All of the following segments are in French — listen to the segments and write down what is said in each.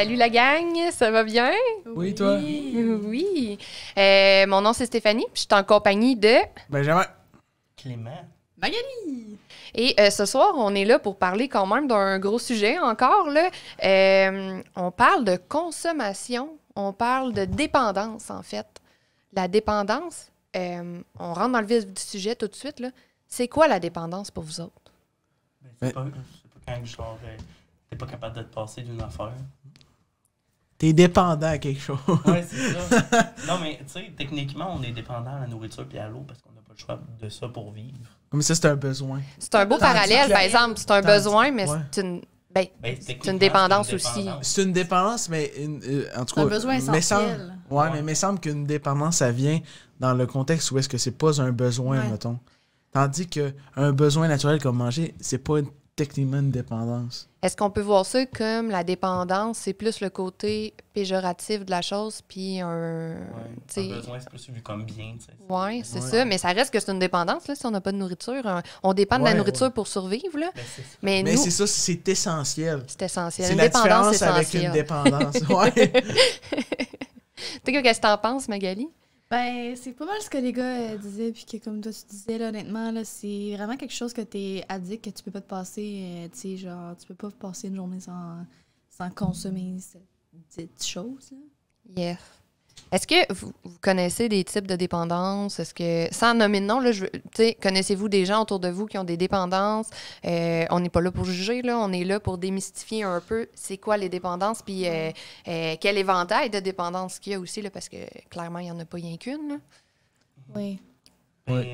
Salut la gang, ça va bien? Oui, toi? Oui. Euh, mon nom, c'est Stéphanie, je suis en compagnie de... Benjamin. Clément. Magali. Et euh, ce soir, on est là pour parler quand même d'un gros sujet encore. Là. Euh, on parle de consommation, on parle de dépendance, en fait. La dépendance, on rentre dans le vif du sujet tout de suite. C'est quoi la dépendance pour vous autres? Ben, c'est ben pas, pas, quand je t'es pas capable de passé d'une affaire. T'es dépendant à quelque chose. ouais, c'est ça. Non, mais tu sais, techniquement, on est dépendant à la nourriture et à l'eau parce qu'on n'a pas le choix de ça pour vivre. Mais ça, c'est un besoin. C'est un beau parallèle, par exemple. C'est un besoin, mais c'est une. Ben, ben, c'est une dépendance aussi. C'est une dépendance, mais euh, en tout cas. un besoin essentiel. ouais. mais il me semble qu'une dépendance, ça vient dans le contexte où est-ce que c'est pas un besoin, mettons. Tandis qu'un besoin naturel comme manger, c'est pas une est-ce qu'on peut voir ça comme la dépendance, c'est plus le côté péjoratif de la chose, puis un. Ouais, besoin, c'est plus vu comme bien. Oui, c'est ça, mais ça reste que c'est une dépendance là, si on n'a pas de nourriture. On dépend de la nourriture pour survivre. Là. mais, ben, c'est ça, c'est essentiel. C'est essentiel. C'est la dépendance différence avec une dépendance. tu sais, qu'est-ce que tu en penses, Magali? Ben, c'est pas mal ce que les gars euh, disaient, puis que comme toi tu disais, honnêtement, c'est vraiment quelque chose que t'es addict, que tu peux pas te passer, euh, tu sais, genre, tu peux pas passer une journée sans, sans consommer cette, petite chose, là. Est-ce que vous, connaissez des types de dépendances? Est-ce que, sans nommer de nom, connaissez-vous des gens autour de vous qui ont des dépendances? Euh, on n'est pas là pour juger, là, on est là pour démystifier un peu c'est quoi les dépendances, puis euh, euh, quel éventail de dépendances qu'il y a aussi, parce que clairement, il n'y en a pas rien qu'une. Oui. Ben,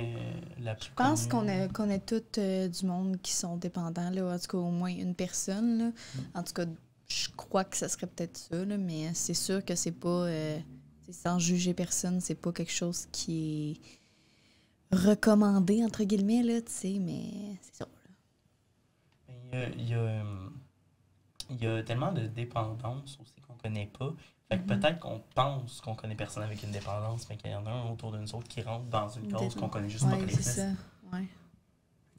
je pense qu'on a, tout du monde qui sont dépendants, en tout cas au moins une personne. Mm. En tout cas, je crois que ce serait peut-être ça, mais c'est sûr que c'est pas sans juger personne, c'est pas quelque chose qui est recommandé, entre guillemets, là, tu sais, mais c'est ça. Euh, il, y a, tellement de dépendances aussi qu'on connaît pas. Fait que mm-hmm. peut-être qu'on pense qu'on connaît personne avec une dépendance, mais qu'il y en a un autour de nous autres qui rentre dans une cause qu'on connaît juste pas C'est ça. Ouais.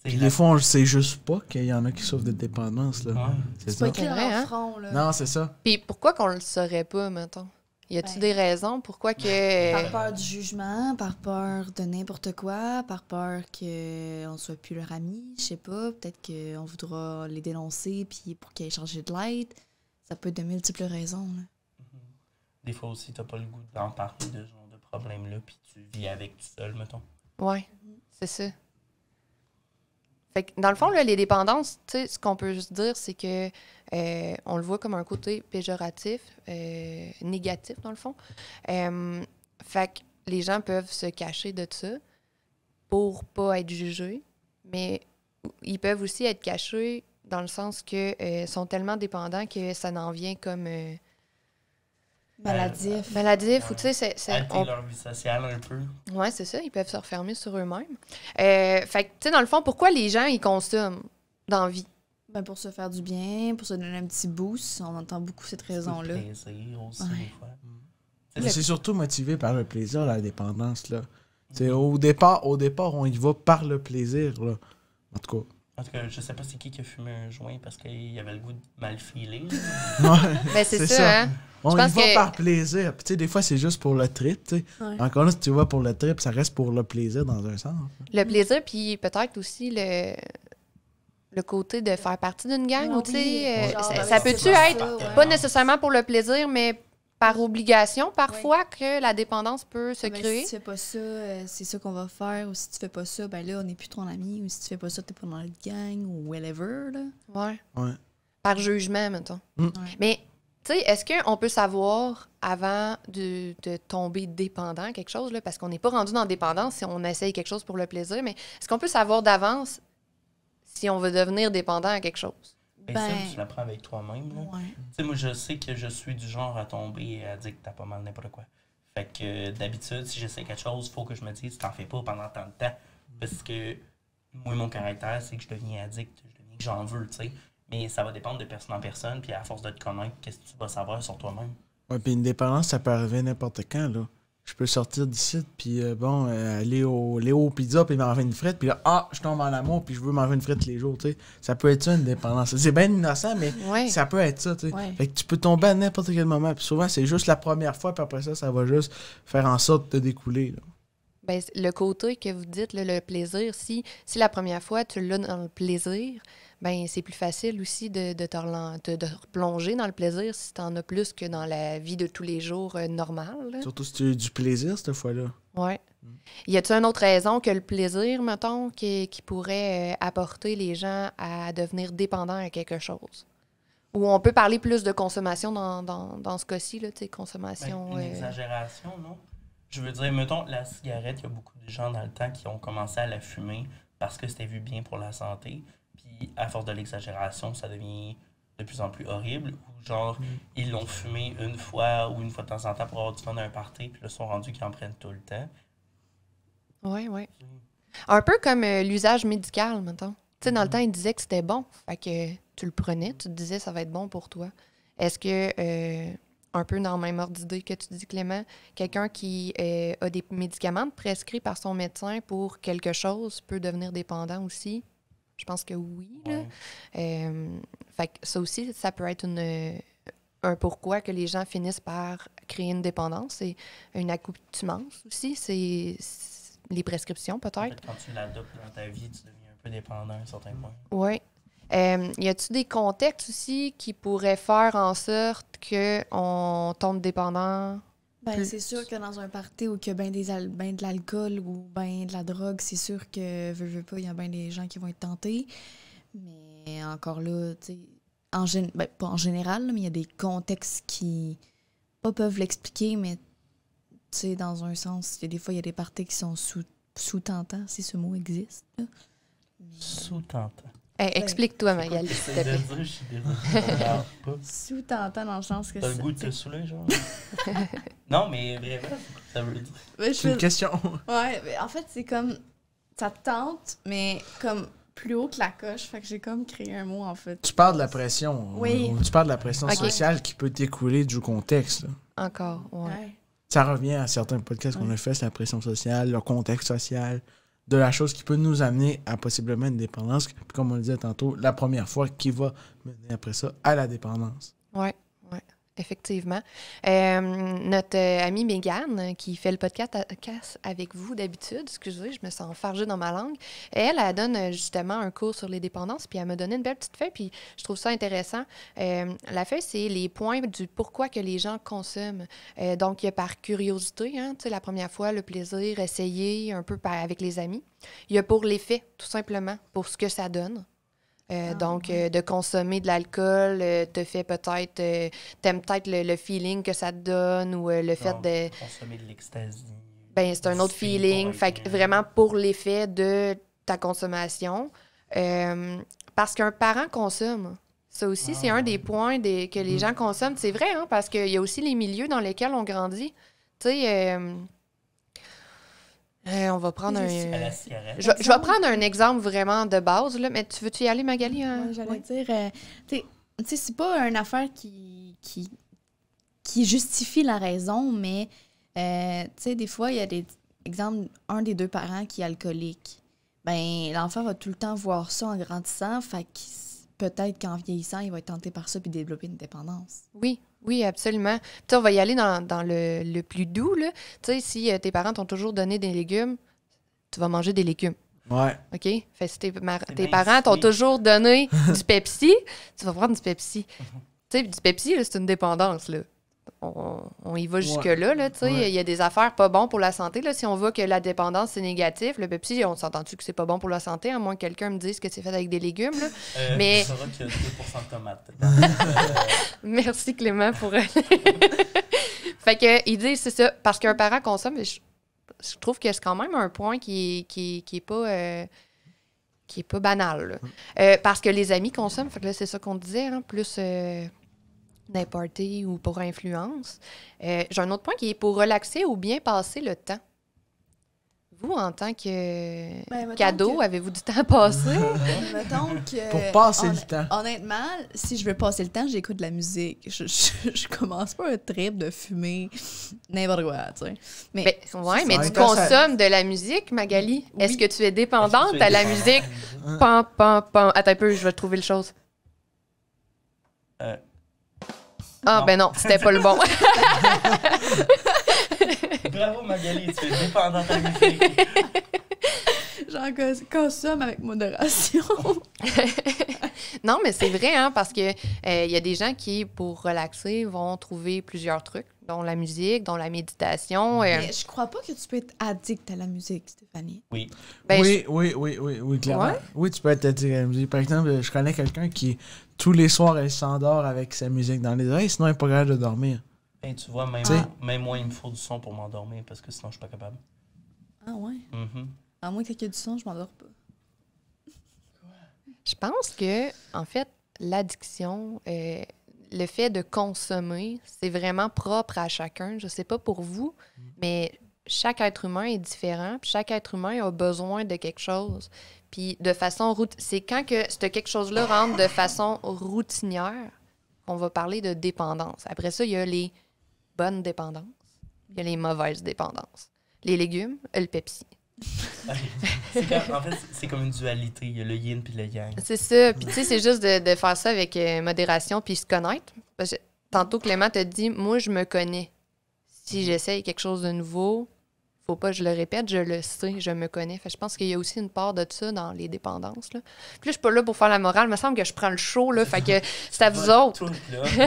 Puis des fois, on ne sait juste pas qu'il y en a qui souffrent de dépendance. là. C'est pas clair, hein? Hein? Non, c'est ça. Puis pourquoi qu'on le saurait pas, mettons? Y a-tu des raisons pourquoi que. Par peur du jugement, par peur de n'importe quoi, par peur qu'on ne soit plus leur ami, je sais pas. Peut-être qu'on voudra les dénoncer puis pour qu'ils aient changé de light, Ça peut être de multiples raisons. Là. Mm-hmm. Des fois aussi, t'as pas le goût d'en parler de ce genre de problème-là puis tu vis avec tout seul, mettons. Oui, c'est ça dans le fond, les dépendances, ce qu'on peut juste dire, c'est que euh, on le voit comme un côté péjoratif, euh, négatif, dans le fond. Euh, fait les gens peuvent se cacher de ça pour pas être jugés, mais ils peuvent aussi être cachés dans le sens que sont tellement dépendants que ça n'en vient comme Maladif. Maladif, ou tu sais, c'est. leur vie sociale un peu. Ouais, c'est ça, ils peuvent se refermer sur eux-mêmes. Euh, fait que, tu sais, dans le fond, pourquoi les gens, ils consomment d'envie? Ben pour se faire du bien, pour se donner un petit boost. On entend beaucoup cette raison-là. Mm. C'est surtout motivé par le plaisir, la dépendance. Là. c'est mm. Au, départ, au départ, on y va par le plaisir. Là. En tout cas, en tout cas, je sais pas c'est qui qui a fumé un joint parce qu'il avait le goût de mal filer. Ben, c'est ça. Hein. On y va par plaisir. des fois, c'est juste pour le trip. Encore si tu vois pour le trip, ça reste pour le plaisir dans un sens. Le plaisir, puis peut-être aussi le le côté de faire partie d'une gang. Ah ou, euh, ça, ben, peut-tu être, pas nécessairement pour le plaisir, mais par obligation parfois que la dépendance peut se ah, ben, créer. Si tu fais pas ça, euh, c'est ça qu'on va faire. Ou si tu fais pas ça, ben là, on n'est plus ton ami. Ou si tu fais pas ça, t'es pas dans le gang ou whatever. Là. Ouais. Par jugement, mettons. Mm. Mais, tu sais, est-ce qu'on peut savoir avant de, tomber dépendant quelque chose? Là, parce qu'on n'est pas rendu dans dépendance si on essaye quelque chose pour le plaisir. Mais est-ce qu'on peut savoir d'avance si on veut devenir dépendant à quelque chose? ben, tu l'apprends avec toi-même. Tu moi, je sais que je suis du genre à tomber et à pas mal n'importe quoi. Fait que d'habitude, si j'essaie quelque chose, faut que je me dise, tu t'en fais pas pendant tant de temps. Parce que moi, mon caractère, c'est que je deviens addict, j'en veux, tu sais. Mais ça va dépendre de personne en personne, puis à force de te connaître, qu'est-ce que tu vas savoir sur toi-même. Ouais, puis une dépendance, ça peut arriver n'importe quand, là je peux sortir d'ici, puis euh, bon, euh, aller au Pizza, puis faire une frite, puis là, ah, je tombe en amour, puis je veux manger une frite les jours, tu sais. Ça peut être ça, une dépendance. C'est bien innocent, mais ça peut être ça, tu sais. Fait que tu peux tomber à n'importe quel moment, puis souvent, c'est juste la première fois, puis après ça, ça va juste faire en sorte de découler, là. Ben, le côté que vous dites, le plaisir, si, si la première fois, tu l'as dans le plaisir, ben c'est plus facile aussi de, de te, de, plonger dans le plaisir si tu en as plus que dans la vie de tous les jours euh, normale. Surtout si tu as du plaisir cette fois-là. Oui. Mm. Y a-t-il une autre raison que le plaisir, mettons, qui, pourrait euh, apporter les gens à devenir dépendants à quelque chose? Ou on peut parler plus de consommation dans, ce cas-ci, là, tu sais, consommation... Ben, euh, exagération, non? Je veux dire, mettons, la cigarette, il y a beaucoup de gens dans le temps qui ont commencé à la fumer parce que c'était vu bien pour la santé à force de l'exagération, ça devient de plus en plus horrible. Ou genre, mm. ils l'ont fumé une fois ou une fois de temps en temps pour avoir du temps à un party, puis le sont rendus qu'ils en prennent tout le temps. Oui, oui. Un peu comme euh, l'usage médical, maintenant. Tu sais, dans le mm. temps, ils disaient que c'était bon. Fait que tu le prenais, tu te disais ça va être bon pour toi. Est-ce que, euh, un peu dans le même ordre d'idée que tu dis, Clément, quelqu'un qui euh, a des médicaments prescrits par son médecin pour quelque chose peut devenir dépendant aussi? Je pense que oui. Euh, fait ça aussi, ça peut être une, un pourquoi que les gens finissent par créer une dépendance et une accoutumance aussi. C'est les prescriptions, peut-être. Quand tu l'adoptes dans ta vie, tu deviens un peu dépendant à un certain point. Oui. Euh, y a-t-il des contextes aussi qui pourraient faire en sorte qu'on tombe dépendant ben, c'est sûr que dans un party où il y a bien de l'alcool ou ben de la drogue, c'est sûr que veux, veux pas, il y a bien des gens qui vont être tentés. Mais encore là, tu en ben, pas en général, mais il y a des contextes qui pas peuvent l'expliquer, mais tu sais, dans un sens, y a des fois, il y a des parties qui sont sous, sous si ce mot existe. Sous tentant eh, explique-toi, Magali, s'il te plaît. Sous t'entends dans le sens que T'as le goût de te saouler, genre. non, mais vraiment, ça veut dire. c'est une question. Ouais, mais en fait, c'est comme. Ça tente, mais comme plus haut que la coche. Fait que j'ai comme créé un mot, en fait. Tu parles de la pression. Oui. Tu parles de la pression sociale qui peut découler du contexte. Encore, ouais. Ça revient à certains podcasts qu'on a fait, la pression sociale, le contexte social de la chose qui peut nous amener à possiblement une dépendance, comme on le disait tantôt, la première fois qui va mener après ça à la dépendance. Ouais. Effectivement. Euh, notre euh, amie Mégane, euh, qui fait le podcast avec vous d'habitude, excusez, je me sens fargée dans ma langue, elle, elle donne justement un cours sur les dépendances, puis elle me donné une belle petite feuille, puis je trouve ça intéressant. la feuille, c'est les points du pourquoi que les gens consomment. donc, il y a par curiosité, hein, la première fois, le plaisir, essayer un peu avec les amis. Il y a pour l'effet, tout simplement, pour ce que ça donne. Euh, ah, donc, euh, de consommer de l'alcool euh, te fait peut-être. T'aimes peut-être le, feeling que ça te donne ou le ah, fait de. Consommer de l'extase. Ben, c'est un autre feeling. Fait que vraiment pour l'effet de ta consommation. parce qu'un parent consomme. Ça aussi, c'est un ah, des points des, que les mm. gens consomment. C'est vrai, hein, parce qu'il y a aussi les milieux dans lesquels on grandit. Tu sais eh, on va prendre un. Je, vais prendre un exemple vraiment de base, là, mais tu veux y aller, Magali? Hein? J'allais dire, euh, tu sais, c'est pas une affaire qui, qui, justifie la raison, mais euh, tu sais, des fois, il y a des. exemples, un des deux parents qui est alcoolique. Ben, l'enfant va tout le temps voir ça en grandissant, fait que peut-être qu'en vieillissant, il va être tenté par ça puis développer une dépendance. Oui, oui, absolument. Tu on va y aller dans, le, le, plus doux. là. Tu sais, si euh, tes parents t'ont toujours donné des légumes, tu vas manger des légumes. Ouais. OK? Fait si tes, parents t'ont toujours donné du Pepsi, tu vas prendre du Pepsi. Mhm. Tu sais, du Pepsi, c'est une dépendance, là on, y va jusque-là. Là, il y a des affaires pas bonnes pour la santé. Là. Si on voit que la dépendance, c'est négatif, le Pepsi, on s'entend-tu que c'est pas bon pour la santé, à moins que quelqu'un me dise que c'est fait avec des légumes. Euh, Mais... Tu 2 de tomates. Merci Clément pour. fait que, ils disent, c'est ça, parce qu'un parent consomme, je, trouve que c'est quand même un point qui, qui, qui pas. Euh, qui est pas banal. Mm. Euh, parce que les amis consomment, fait que là, c'est ça qu'on disait, hein, plus des ou pour influence. Euh, j'ai un autre point qui est pour relaxer ou bien passer le temps. Vous, en tant que ben, cadeau, avez-vous du temps à passer? que, Pour passer le temps. Honnêtement, si je veux passer le temps, j'écoute de la musique. Je, commence pas un trip de fumer n'importe quoi, tu sais. Mais, ben, mais tu consommes de la musique, Magali. Est-ce que tu es dépendante à la musique? Pam pam pam. Attends un peu, je vais trouver le chose. Euh, ah, ben non, c'était pas le bon. Bravo, Magali, tu es dépendante J'en consomme avec modération. non, mais c'est vrai, hein, parce que euh, il y a des gens qui, pour relaxer, vont trouver plusieurs trucs dans la musique, dans la méditation. Euh, Mais je crois pas que tu peux être addict à la musique, Stéphanie. Oui. Ben, oui, oui, oui, oui, oui, clairement. Oui, tu peux être addict à la musique. Par exemple, je connais quelqu'un qui, tous les soirs, elle s'endort avec sa musique dans les oreilles, sinon elle n'est pas capable de dormir. Ben, tu vois, même, moi, il me faut du son pour m'endormir parce que sinon, je suis pas capable. Ah ouais? Mm À moins que y ait du son, je m'endors pas. Je pense que, en fait, l'addiction, est euh, le fait de consommer, c'est vraiment propre à chacun. Je ne sais pas pour vous, mm. mais chaque être humain est différent, puis chaque être humain a besoin de quelque chose. Puis de façon route, c'est quand que ce quelque chose-là rentre de façon routinière qu'on va parler de dépendance. Après ça, il y a les bonnes dépendances, il y a les mauvaises dépendances. Les légumes, le Pepsi en fait, c'est comme une dualité. Il y a le yin puis le yang. C'est ça. Puis, tu sais, c'est juste de, faire ça avec euh, modération puis se connaître. tantôt, Clément te dit Moi, je me connais. Si mhm. j'essaye quelque chose de nouveau, faut pas que je le répète, je le sais, je me connais. je pense qu'il y a aussi une part de ça dans les dépendances. Là. Puis je suis pas là pour faire la morale. Il me semble que je prends le show, là. Fait que c'est à vous autres.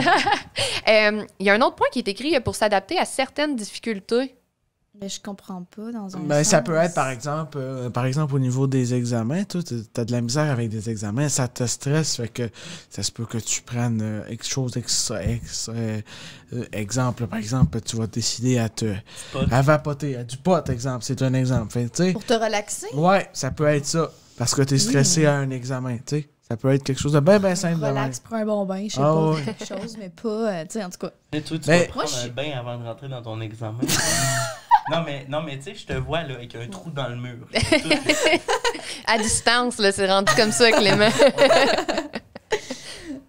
Euh, il y a un autre point qui est écrit pour s'adapter à certaines difficultés. Mais ben, je comprends pas dans un ben, Ça peut être, par exemple, euh, par exemple, au niveau des examens, tu as de la misère avec des examens, ça te stresse, fait que ça se peut que tu prennes quelque euh, chose, euh, exemple, par exemple, tu vas décider à te à vapoter, à du pot, exemple, c'est un exemple. Fait, Pour te relaxer? Ouais, ça peut être ça, parce que tu es stressé à un examen, tu sais. Ça peut être quelque chose de bien, bien simple. Relax, prends un bon bain, je sais ah pas, quelque chose, mais pas, tu sais, en tout cas. Mais tu ben, prendre un bain avant de rentrer dans ton examen. Non, mais, non, mais tu sais, je te vois là, avec un trou dans le mur. à distance, là, c'est rendu comme ça, Clément.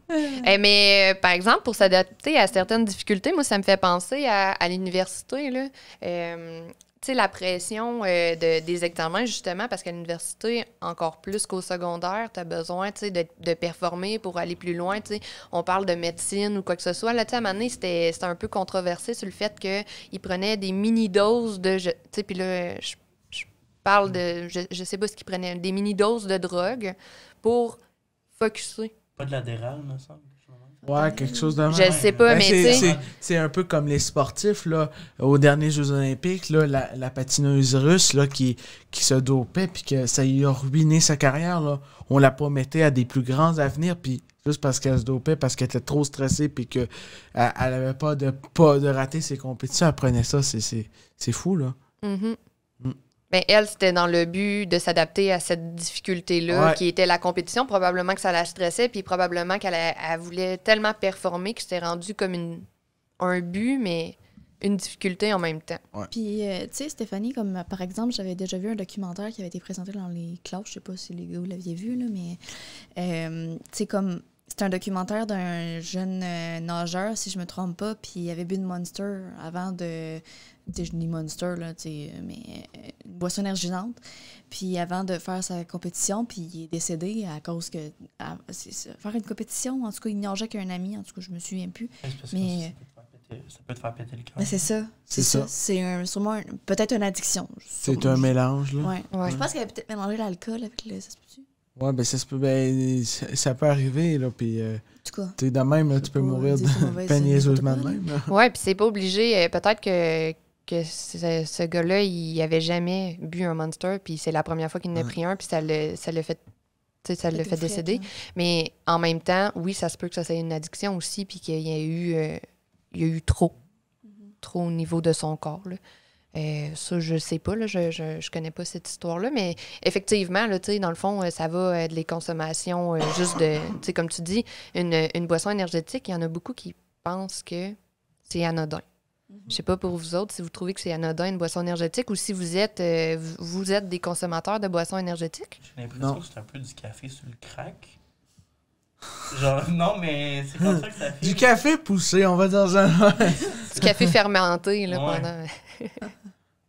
hey, eh, mais euh, par exemple, pour s'adapter à certaines difficultés, moi, ça me fait penser à, à l'université. Là. Euh, sais, la pression euh, de, des examens, justement, parce qu'à l'université, encore plus qu'au secondaire, tu as besoin, tu sais, de, performer pour aller plus loin, tu sais. On parle de médecine ou quoi que ce soit. Là, tu sais, à un moment c'était un peu controversé sur le fait qu'ils prenaient des mini-doses de... Tu sais, puis là, je, parle de... Je, sais pas ce qu'ils prenaient, des mini-doses de drogue pour focuser. Pas de l'adéral, me semble. Ouais, quelque chose de Je sais pas, ben, mais C'est un peu comme les sportifs, là, aux derniers Jeux Olympiques, là, la, patineuse russe, là, qui, qui se dopait, puis que ça lui a ruiné sa carrière, là. On la promettait à des plus grands avenirs, puis juste parce qu'elle se dopait, parce qu'elle était trop stressée, puis qu'elle n'avait avait pas de, pas de rater ses compétitions, elle prenait ça. C'est fou, là. Mm-hmm. Ben, elle, c'était dans le but de s'adapter à cette difficulté-là qui était la compétition. Probablement que ça la stressait, puis probablement qu'elle voulait tellement performer que c'était rendu comme une, un but, mais une difficulté en même temps. Puis, euh, tu sais, Stéphanie, comme par exemple, j'avais déjà vu un documentaire qui avait été présenté dans les classes, je sais pas si les gars vous l'aviez vu, là, mais, c'est euh, comme c'est un documentaire d'un jeune euh, nageur, si je me trompe pas, puis il avait bu une Monster avant de... je Monster, là, tu mais euh, une boisson énergisante. Puis avant de faire sa compétition, puis il est décédé à cause que... faire une compétition, en tout cas, il nageait qu'un ami, en tout cas, je me souviens plus. Mais euh, ça peut te faire péter le cœur. C'est ça. C'est ça. C'est sûrement peut-être une addiction. C'est un mélange, là. Ouais. Je pense qu'il a peut-être mélangé l'alcool avec le. Ouais, ben ça peut, ben, ça peut arriver, là, puis... Euh, de même, tu peux mourir de peine de même. Ouais, puis c'est pas obligé, euh, peut-être que, que ce, gars-là, il avait jamais bu un Monster, puis c'est la première fois qu'il en a pris un, puis ça le, fait... ça le fait décéder. Mais en même temps, oui, ça se peut que ça soit une addiction aussi, puis qu'il y a eu, euh, a eu trop. Mm-hmm. Trop au niveau de son corps. Là. Euh, ça, je sais pas, là, je, je, je, connais pas cette histoire-là, mais effectivement, là, dans le fond, euh, ça va être euh, les consommations juste de, comme tu dis, une, une boisson énergétique, il y en a beaucoup qui pensent que c'est anodin. Mhm. Je sais pas pour vous autres si vous trouvez que c'est anodin une boisson énergétique ou si vous êtes vous êtes des consommateurs de boissons énergétiques. J'ai l'impression que c'est un peu du café sur le crack. Genre, non, mais c'est comme ça que ça fait. Du café poussé, on va dire un. du café fermenté, là, pendant.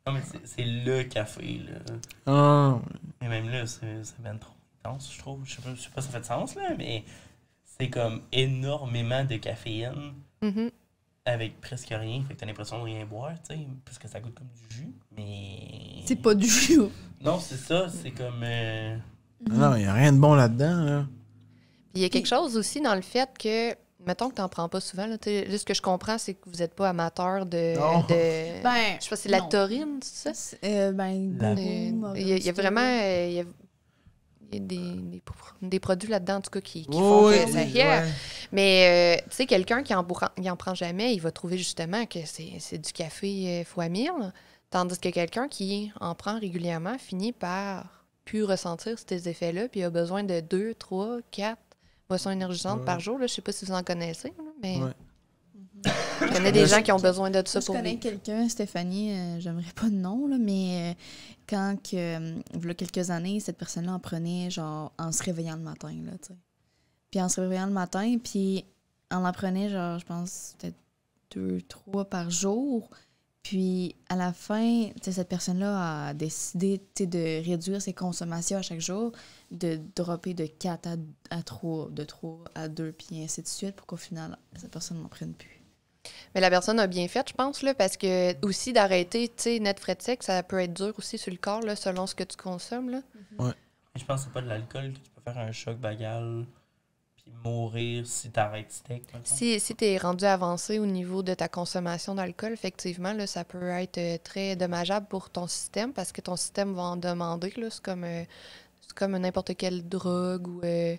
non, mais c'est le café, là. Oh. Et même là, c'est bien trop intense, je trouve. Je sais, pas, sais pas si ça fait de sens, là, mais c'est comme énormément de caféine. Mm-hmm. Avec presque rien, fait que t'as l'impression de rien boire, tu sais, parce que ça goûte comme du jus, mais. C'est pas du jus! Non, c'est ça, c'est comme. Non, euh, il ah, a rien de bon là-dedans, là. -dedans, là il y a quelque chose aussi dans le fait que, mettons que tu n'en prends pas souvent, là, là, ce que je comprends, c'est que vous n'êtes pas amateur de, de. ben, je sais pas, c'est la taurine, c'est ça? Euh, ben, Il y, a vraiment. Euh, il y a, des, des, produits là-dedans, en tout cas, qui, font Mais, euh, tu sais, quelqu'un qui n'en en prend jamais, il va trouver justement que c'est du café fois mille. Tandis que quelqu'un qui en prend régulièrement finit par plus ressentir ces effets-là, puis a besoin de deux, trois, quatre boissons énergisantes par jour. Là. Je sais pas si vous en connaissez, mais. Ouais. Je connais des gens qui ont besoin de ça pour Je connais quelqu'un, Stéphanie, euh, j'aimerais pas de nom, mais euh, quand, que, euh, il y a quelques années, cette personne-là en prenait genre en se réveillant le matin. Là, puis en se réveillant le matin, puis en en prenait genre, je pense, peut-être deux, trois par jour. Puis à la fin, cette personne-là a décidé de réduire ses consommations à chaque jour, de dropper de 4 à, de 3 à 2, puis ainsi de suite, pour qu'au final, cette personne n'en prenne plus. Mais la personne a bien fait, je pense, là, parce que aussi d'arrêter, tu sais, net frais de sexe, ça peut être dur aussi sur le corps, selon ce que tu consommes. Là. Mhm. Je pense que c'est pas de l'alcool que tu peux faire un choc bagal mourir si t'arrêtes Si, si tu es rendu avancé au niveau de ta consommation d'alcool, effectivement, là, ça peut être euh, très dommageable pour ton système parce que ton système va en demander. C'est comme euh, c'est comme n'importe quelle drogue ou. Euh,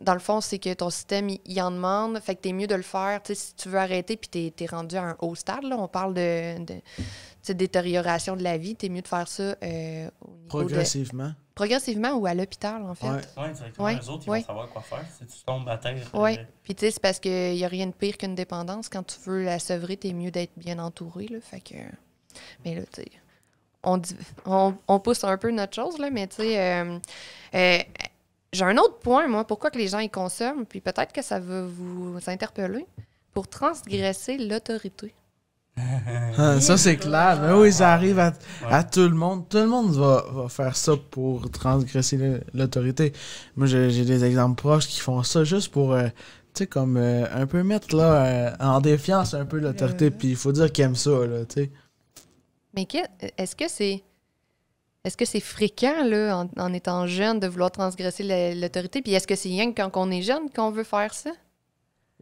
dans le fond, c'est que ton système, il, en demande. Fait que t'es mieux de le faire. si tu veux arrêter puis t'es es rendu à un haut stade, on parle de, de détérioration de la vie, t'es mieux de faire ça euh, au Progressivement. progressivement ou à l'hôpital, en fait. Oui, ouais, directement. Ouais, les autres, ils vont savoir quoi faire si tu tombes à terre. Euh, oui. Puis, tu sais, c'est parce qu'il n'y a rien de pire qu'une dépendance. Quand tu veux la sevrer, t'es mieux d'être bien entouré. Là, fait que. Mais là, tu on, on, pousse un peu notre chose, là, mais tu sais, euh, euh, j'ai un autre point, moi, pourquoi que les gens y consomment, puis peut-être que ça va vous interpeller, pour transgresser l'autorité. Ah, ça, c'est clair. Mais ben oui, ça arrive à, tout le monde. Tout le monde va, faire ça pour transgresser l'autorité. Moi, j'ai des exemples proches qui font ça juste pour, euh, tu sais, comme un peu mettre là, en défiance un peu l'autorité. Puis il faut dire qu'ils aiment ça, là, tu sais. Mais est-ce que c'est est-ce que c'est fréquent là, en, étant jeune de vouloir transgresser l'autorité? Puis est-ce que c'est rien quand on est jeune qu'on veut faire ça?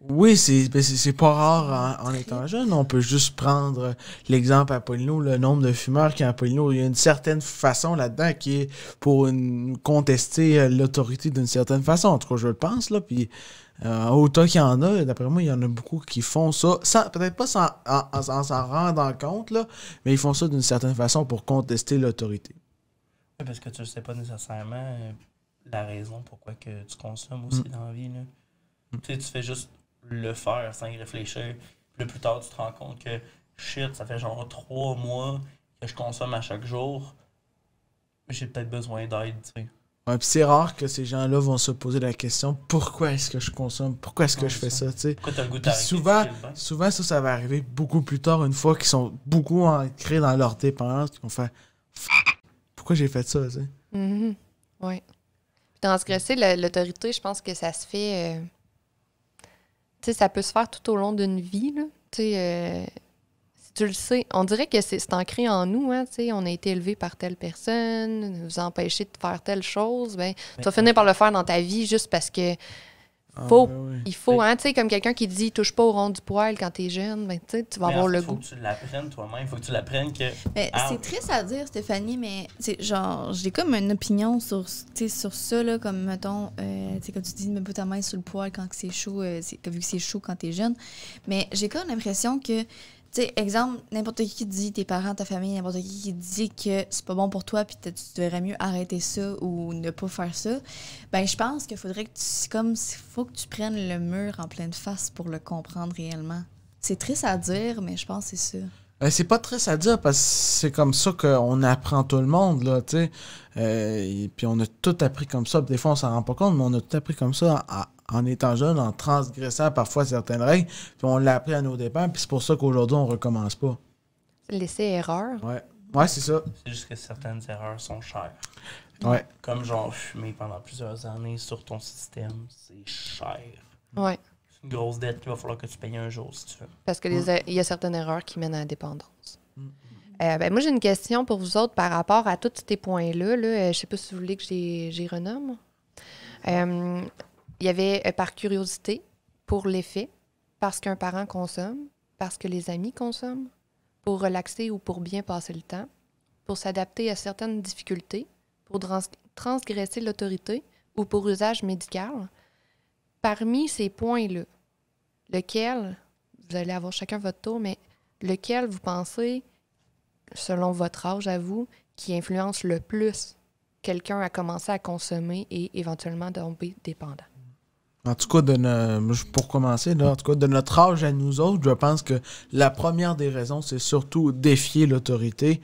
Oui, ben, c'est pas rare en, étant jeune. On peut juste prendre l'exemple à Apollino, le nombre de fumeurs qui a Apollino. Il y a une certaine façon là-dedans qui est pour contester euh, l'autorité d'une certaine façon. En tout cas, je le pense. Là, puis, euh, autant qu'il y en a, d'après moi, il y en a beaucoup qui font ça, peut-être pas sans, s'en rendre compte, là, mais ils font ça d'une certaine façon pour contester l'autorité. parce que tu ne sais pas nécessairement euh, la raison pourquoi que tu consommes aussi mm. dans la vie. Mm. tu fais juste le faire sans y réfléchir. plus tard, tu te rends compte que shit, ça fait genre trois mois que je consomme à chaque jour. J'ai peut-être besoin d'aide, tu sais. c'est rare que ces gens-là vont se poser la question pourquoi est-ce que je consomme, pourquoi est-ce que je fais ça, tu sais. Souvent, souvent, ça, va arriver beaucoup plus tard, une fois qu'ils sont beaucoup ancrés dans leur dépendance, qu'ils vont faire pourquoi j'ai fait ça, tu sais. Mm-hmm. dans ce cas-ci l'autorité, je pense que ça se fait. Euh, sais, ça peut se faire tout au long d'une vie, là. Tu euh, si tu le sais, on dirait que c'est ancré en nous, hein, tu sais, on a été élevé par telle personne, nous empêcher de faire telle chose, ben, tu vas finir par le faire dans ta vie juste parce que ah, faut, ben Il faut, hein, tu sais, comme quelqu'un qui dit touche pas au rond du poil quand t'es jeune, ben, tu vas avoir le goût. faut Que tu l'apprennes toi-même, il faut que tu l'apprennes que. Ah, c'est triste à dire, Stéphanie, mais genre, j'ai comme une opinion sur, sur ça, là, comme mettons, euh, tu sais, quand tu dis mets pas ta main sur le poil quand c'est chaud, euh, vu que c'est chaud quand t'es jeune. Mais j'ai comme l'impression que tu sais, exemple, n'importe qui qui dit, tes parents, ta famille, n'importe qui qui dit que c'est pas bon pour toi, puis tu devrais mieux arrêter ça ou ne pas faire ça, ben je pense qu'il faudrait que tu, comme, faut que tu prennes le mur en pleine face pour le comprendre réellement. C'est triste à dire, mais je pense que c'est ça. Ben, c'est pas très à dire parce que c'est comme ça qu'on apprend tout le monde, là, tu sais. Euh, puis on a tout appris comme ça. Des fois, on s'en rend pas compte, mais on a tout appris comme ça en, étant jeune, en transgressant parfois certaines règles. Puis on l'a appris à nos dépens, puis c'est pour ça qu'aujourd'hui, on recommence pas. Laisser erreur. Ouais. Ouais, c'est ça. C'est juste que certaines erreurs sont chères. Ouais. Comme genre fumer pendant plusieurs années sur ton système, c'est cher. Ouais une grosse dette qu'il va falloir que tu payes un jour si tu veux. Parce qu'il mm. il y a certaines erreurs qui mènent à la dépendance. Mm. Euh, ben, moi, j'ai une question pour vous autres par rapport à tous ces points-là. Je euh, Je sais pas si vous voulez que j'y renomme. Euh, il y avait par curiosité, pour l'effet, parce qu'un parent consomme, parce que les amis consomment, pour relaxer ou pour bien passer le temps, pour s'adapter à certaines difficultés, pour transgresser l'autorité ou pour usage médical, parmi ces points-là, lequel, vous allez avoir chacun votre tour, mais lequel vous pensez, selon votre âge à vous, qui influence le plus quelqu'un à commencer à consommer et éventuellement tomber dépendant? En tout cas, de pour commencer, en de notre âge à nous autres, je pense que la première des raisons, c'est surtout défier l'autorité.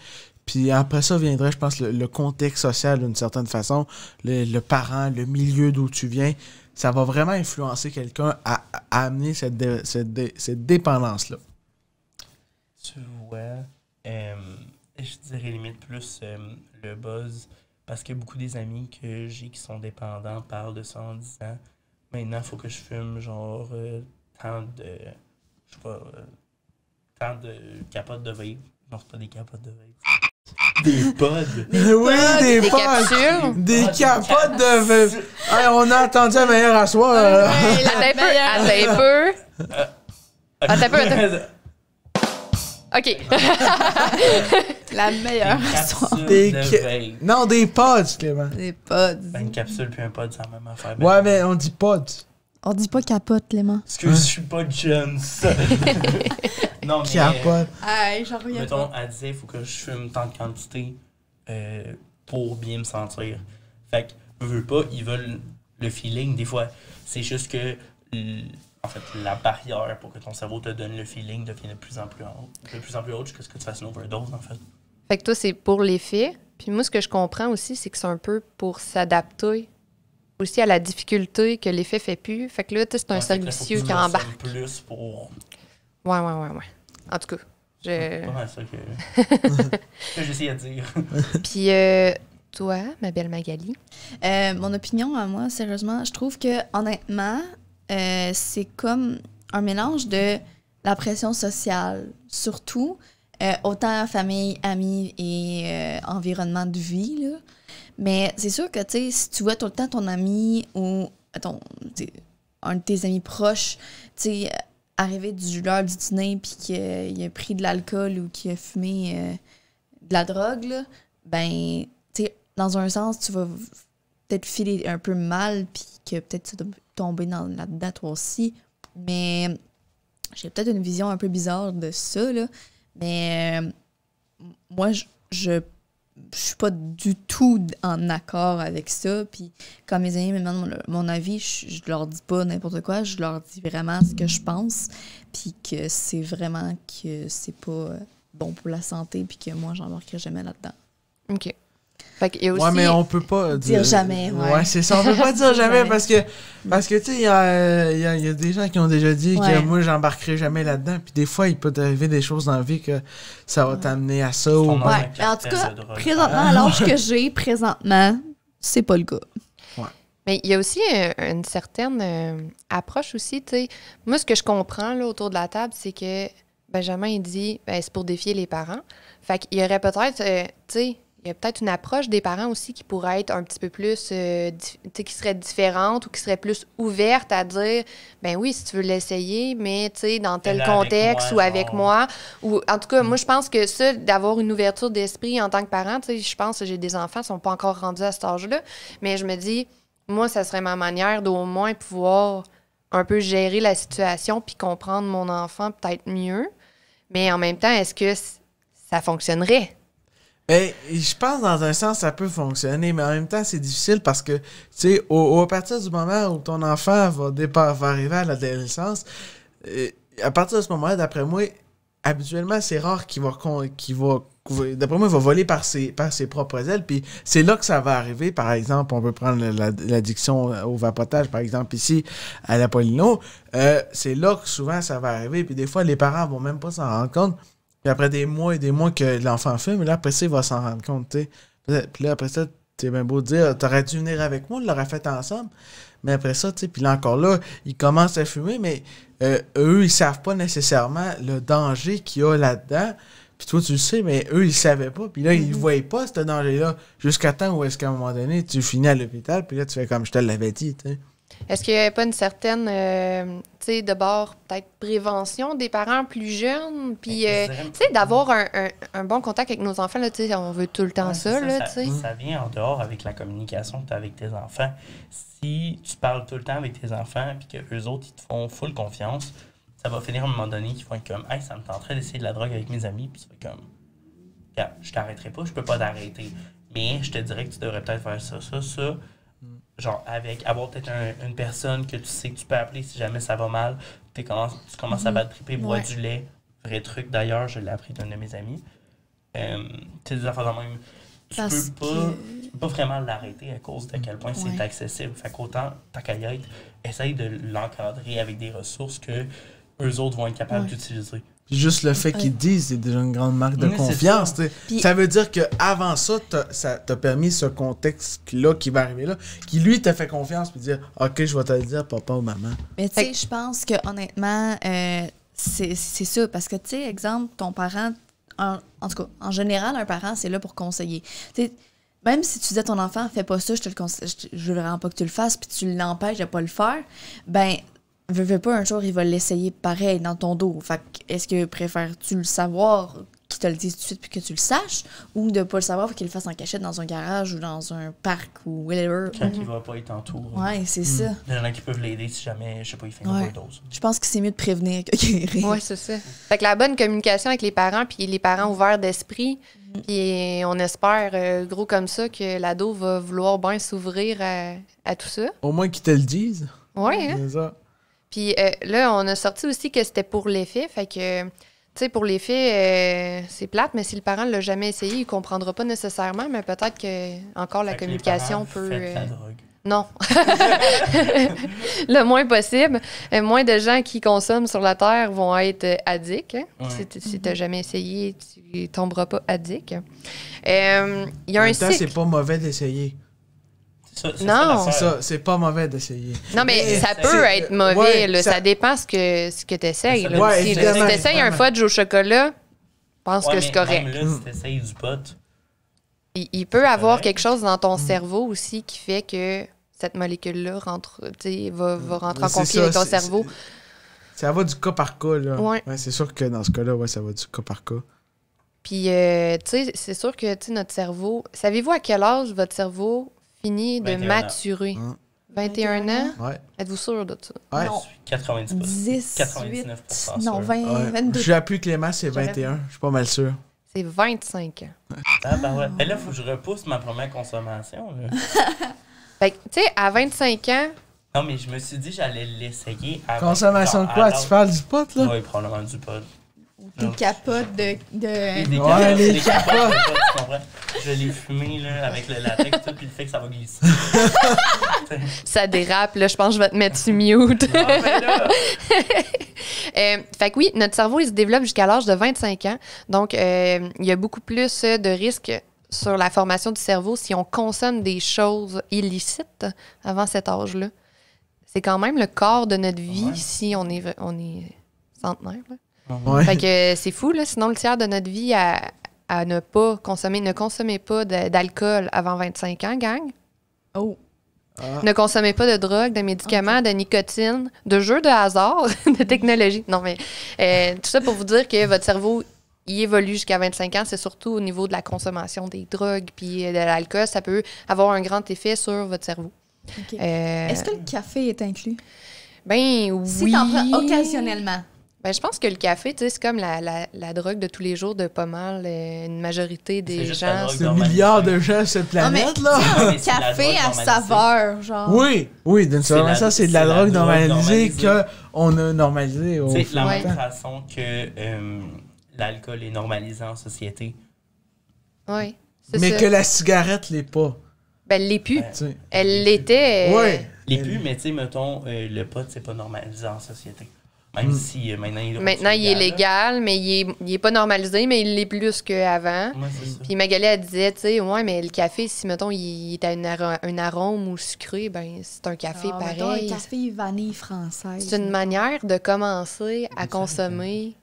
Puis après ça viendrait, je pense, le, contexte social d'une certaine façon, le, parent, le milieu d'où tu viens ça va vraiment influencer quelqu'un à, amener cette, dépendance-là. Tu vois, euh, je dirais limite plus euh, le buzz, parce que beaucoup des amis que j'ai qui sont dépendants parlent de ça en disant maintenant, il faut que je fume genre euh, tant de. Je sais pas. tant de capotes de veille, Non, pas des capotes de veille. Des pods. oui, des, pods. Capsules. Des ah, capotes de. on a attendu la meilleure à soi. La attends peu. Attends un peu. OK. la meilleure Des non, des pods, Clément. Des pods. une capsule puis un pod, c'est la même affaire. ouais, mais on dit pods. On dit pas capote, Clément. Parce que je suis pas Jones. Non, mais. Hey, euh, j'en reviens elle disait, il faut que je fume tant de quantité euh, pour bien me sentir. Fait que, veux, pas, ils veulent le feeling. Des fois, c'est juste que. En fait, la barrière pour que ton cerveau te donne le feeling devient de plus en plus haute. De plus en plus haute jusqu'à ce que tu fasses une overdose, en fait. Fait que toi, c'est pour l'effet. Puis moi, ce que je comprends aussi, c'est que c'est un peu pour s'adapter aussi à la difficulté que l'effet fait plus. Fait que là, c'est un cercle vicieux qui embarque. plus pour. Ouais, ouais, ouais, ouais. En tout cas. Je... Ah, pas ça que, que de dire. Puis euh, toi, ma belle Magali? Euh, mon opinion à moi, sérieusement, je trouve que honnêtement, euh, c'est comme un mélange de la pression sociale, surtout autant famille, amis et environnement de vie. Là. Mais c'est sûr que tu sais, si tu vois tout le temps ton ami ou un de tes amis proches, tu sais, arrivé du l'heure du dîner puis qu'il a pris de l'alcool ou qu'il a fumé euh, de la drogue, là, ben, tu sais, dans un sens, tu vas peut-être filer un peu mal puis que peut-être tu vas tomber dans, la date aussi. Mais j'ai peut-être une vision un peu bizarre de ça, là. Mais euh, moi, je, je je suis pas du tout en accord avec ça. Puis quand mes amis me demandent mon, avis, je, leur dis pas n'importe quoi, je leur dis vraiment ce que je pense, puis que c'est vraiment que c'est pas bon pour la santé, puis que moi, j'en marquerai jamais là-dedans. OK. Fait y a aussi ouais, mais on peut pas euh, dire, jamais. Ouais, c'est ça. On peut pas dire jamais parce que, parce que tu sais, il y a, des gens qui ont déjà dit que moi, j'embarquerai jamais là-dedans. Puis des fois, il peut arriver des choses dans la vie que ça va t'amener à ça. Ou... Ouais. En tout cas, présentement, à ah. l'âge que j'ai, présentement, c'est pas le cas. Mais il y a aussi euh, une certaine euh, approche aussi, tu sais. Moi, ce que je comprends là, autour de la table, c'est que Benjamin, il dit, ben, c'est pour défier les parents. Fait qu'il y aurait peut-être, tu sais, il y a peut-être une approche des parents aussi qui pourrait être un petit peu plus, euh, qui serait différente ou qui serait plus ouverte à dire, ben oui, si tu veux l'essayer, mais tu sais, dans tel contexte ou avec moi. Ou en tout cas, moi, mm. je pense que ça, d'avoir une ouverture d'esprit en tant que parent, tu sais, je pense que j'ai des enfants, qui ne sont pas encore rendus à cet âge-là, mais je me dis, moi, ça serait ma manière d'au moins pouvoir un peu gérer la situation puis comprendre mon enfant peut-être mieux. Mais en même temps, est-ce que ça fonctionnerait? Ben, je pense dans un sens ça peut fonctionner, mais en même temps c'est difficile parce que tu sais au, partir du moment où ton enfant va, départ, va arriver à l'adolescence, euh, à partir de ce moment-là, d'après moi, habituellement c'est rare qu'il va qu'il va d'après moi il va voler par ses par ses propres ailes puis c'est là que ça va arriver par exemple on peut prendre l'addiction au vapotage par exemple ici à la Polino euh, c'est là que souvent ça va arriver puis des fois les parents vont même pas s'en rendre compte puis après des mois et des mois que l'enfant fume, là, après ça, il va s'en rendre compte, tu Puis là, après ça, t'es bien beau dire, t'aurais dû venir avec moi, on l'aurait fait ensemble. Mais après ça, tu sais, puis là encore là, ils commencent à fumer, mais euh, eux, ils savent pas nécessairement le danger qu'il y a là-dedans. Puis toi, tu le sais, mais eux, ils savaient pas. Puis là, ils mm-hmm. voyaient pas ce danger-là jusqu'à temps où est-ce qu'à un moment donné, tu finis à l'hôpital, puis là, tu fais comme je te l'avais dit, tu sais. Est-ce qu'il n'y avait pas une certaine, euh, tu sais, de bord, peut-être prévention des parents plus jeunes, puis, euh, tu sais, d'avoir un, bon contact avec nos enfants, là, tu sais, on veut tout le temps ça, là, tu sais. Ça vient en dehors avec la communication que tu as avec tes enfants. Si tu parles tout le temps avec tes enfants, puis qu'eux autres, ils te font full confiance, ça va finir à un moment donné qu'ils vont être comme, hey, ça me tenterait d'essayer de la drogue avec mes amis, puis ça va comme, je t'arrêterai pas, je peux pas t'arrêter. Mais je te dirais que tu devrais peut-être faire ça, ça, ça genre avec avoir peut-être une personne que tu sais que tu peux appeler si jamais ça va mal, tu commences à mhm. battre triper, bois du lait, vrai truc d'ailleurs, je l'ai appris d'un de mes amis. Euh, tu sais, même. peux, pas, vraiment l'arrêter à cause de quel point c'est accessible. Fait qu'autant, ta caillette, essaye de l'encadrer avec des ressources que eux autres vont être capables d'utiliser. Juste le fait qu'ils disent, c'est déjà une grande marque de confiance. Ça. veut dire qu'avant ça, ça t'a permis ce contexte-là qui va arriver là, qui lui t'a fait confiance puis dire OK, je vais te le dire, papa ou maman. Mais tu sais, je pense que honnêtement, euh, c'est ça. Parce que, tu sais, exemple, ton parent, en tout cas, en général, un parent, c'est là pour conseiller. même si tu dis à ton enfant, fais pas ça, je te le conseille, je, veux vraiment pas que tu le fasses, puis tu l'empêches de pas le faire, ben veux, veux pas, un jour, il va l'essayer pareil dans ton dos. Fait est-ce que préfères-tu le savoir, qu'il te le dise tout de suite puis que tu le saches, ou de pas le savoir, qu'il le fasse en cachette dans un garage ou dans un parc ou whatever. Quand il va pas être en tour. Ouais, c'est hmm. ça. Il y en a qui peuvent l'aider si jamais, je sais pas, il fait une dose. Je pense que c'est mieux de prévenir que guérir. Ouais, c'est ça. Fait que la bonne communication avec les parents, puis les parents ouverts d'esprit, mm-hmm. puis on espère, euh, gros comme ça, que l'ado va vouloir bien s'ouvrir à, tout ça. Au moins qu'ils te le disent. Ouais. Hein? Puis euh, là, on a sorti aussi que c'était pour les filles. Fait que, tu sais, pour les filles, euh, c'est plate, mais si le parent ne l'a jamais essayé, il ne comprendra pas nécessairement, mais peut-être que encore la communication peut. Euh, drogue. Non. le moins possible. moins de gens qui consomment sur la Terre vont être addicts. Hein. Si tu n'as mhm. jamais essayé, tu tomberas pas addict. Il c'est pas mauvais d'essayer non, c'est pas mauvais d'essayer. Non, mais, ça peut être mauvais, ça... dépend ce que, ce que tu essayes. si tu essayes un fudge au chocolat, je pense que c'est correct. il, peut peut avoir quelque chose dans ton mm. cerveau aussi qui fait que cette molécule-là va, rentrer en conflit avec ton cerveau. Ça va du cas par cas. Ouais. c'est sûr que dans ce cas-là, ouais, ça va du cas par cas. Puis, euh, c'est sûr que notre cerveau. Savez-vous à quel âge votre cerveau fini de maturer. 21 hum. ans? Êtes-vous sûr de ça? Ouais. Non. 90 10? 99 Non, 20, Je 22. J'ai Clément, c'est 21. Je suis pas mal sûr. C'est 25 ans. Ah, ben ouais. Ben là, faut que je repousse ma première consommation. Fait tu sais, à 25 ans, Non, mais je me suis dit j'allais l'essayer. Consommation de quoi? Tu parles du pot, là? Oui, probablement du pot des capotes de. de... Des capotes, les tu Je l'ai fumé là, avec le latex, tout, puis le fait que ça va glisser. ça dérape, là, je pense que je vais te mettre sur mute. Ah, ben euh, fait que oui, notre cerveau, il se développe jusqu'à l'âge de 25 ans. Donc, euh, il y a beaucoup plus euh, de risques sur la formation du cerveau si on consomme des choses illicites avant cet âge-là. C'est quand même le corps de notre vie si on est, on est centenaire. Là. Fait que c'est fou, là. Sinon, le tiers de notre vie à, ne pas consommer. Ne consommez pas d'alcool avant 25 ans, gang. Oh. Ah. Ne consommez pas de drogue, de médicaments, ah, de nicotine, de jeux de hasard, de technologie. Non, mais euh, tout ça pour vous dire que votre cerveau y évolue jusqu'à 25 ans. C'est surtout au niveau de la consommation des drogues puis euh, de l'alcool. Ça peut avoir un grand effet sur votre cerveau. Euh, Est-ce que le café est inclus? Ben oui. Si occasionnellement. Ben, je pense que le café, c'est comme la, drogue de tous les jours de pas mal euh, une majorité des gens. C'est milliards de gens sur cette planète, là. Un café à saveur, genre. Oui, oui, d'une certaine façon, c'est de la, drogue normalisée, qu'on a normalisée. C'est la même façon que euh, l'alcool est normalisé en société. Oui. Mais que la cigarette l'est pas. Ben, l'est plus. elle l'était. Euh, oui. L'est plus, mais tu sais, mettons, le pot, c'est pas normalisé en société. Mm. si euh, maintenant il est légal, mais il n'est est pas normalisé, mais il l'est plus qu'avant. Puis Magali, elle disait, tu sais, ouais, mais le café, si, mettons, il est à un arôme ou sucré, ben c'est un café ah, pareil. un café vanille française. C'est une manière de commencer à consommer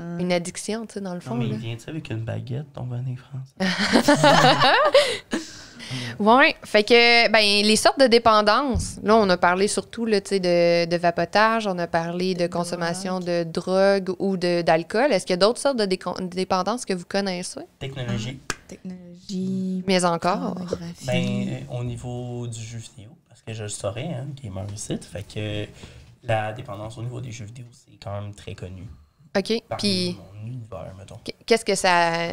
hein. une addiction, tu sais, dans le fond. mais il vient avec une baguette, ton vanille française? Oui, fait que ben, les sortes de dépendances, là, on a parlé surtout de, de vapotage, on a parlé de, consommation de drogue ou d'alcool. Est-ce qu'il y a d'autres sortes de dépendances que vous connaissez? Technologie. Ah, technologie. Mais encore. Ben, euh, au niveau du jeu vidéo, parce que je le saurais, est hein, gamer site, fait que la dépendance au niveau des jeux vidéo, c'est quand même très connu. OK. Puis. Qu'est-ce que ça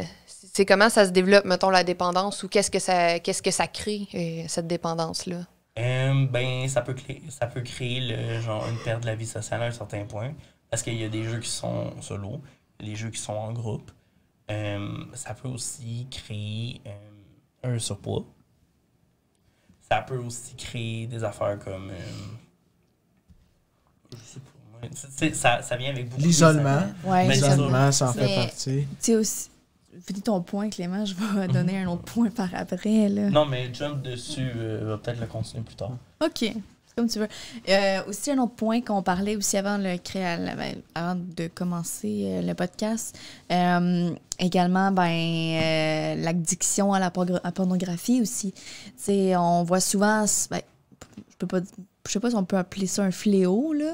c'est comment ça se développe, mettons, la dépendance ou qu'est-ce que ça, qu'est-ce que ça crée, euh, cette dépendance-là? Euh, ben, ça peut créer, ça peut créer le, genre une perte de la vie sociale à un certain point. Parce qu'il y a des jeux qui sont solo, les jeux qui sont en groupe. Euh, ça peut aussi créer euh, un surpoids. Ça peut aussi créer des affaires comme. je sais pas. Ça, vient avec beaucoup L'isolement. Ouais, l'isolement, ça en fait partie. C'est aussi finis ton point, Clément. Je vais mhm. donner un autre point par après. Là. Non, mais jump dessus. on euh, va peut-être le continuer plus tard. OK. Comme tu veux. Euh, aussi, un autre point qu'on parlait aussi avant, le ben, avant de commencer euh, le podcast, également, ben, l'addiction à la pornographie aussi. on voit souvent, ben, je ne sais pas si on peut appeler ça un fléau, là,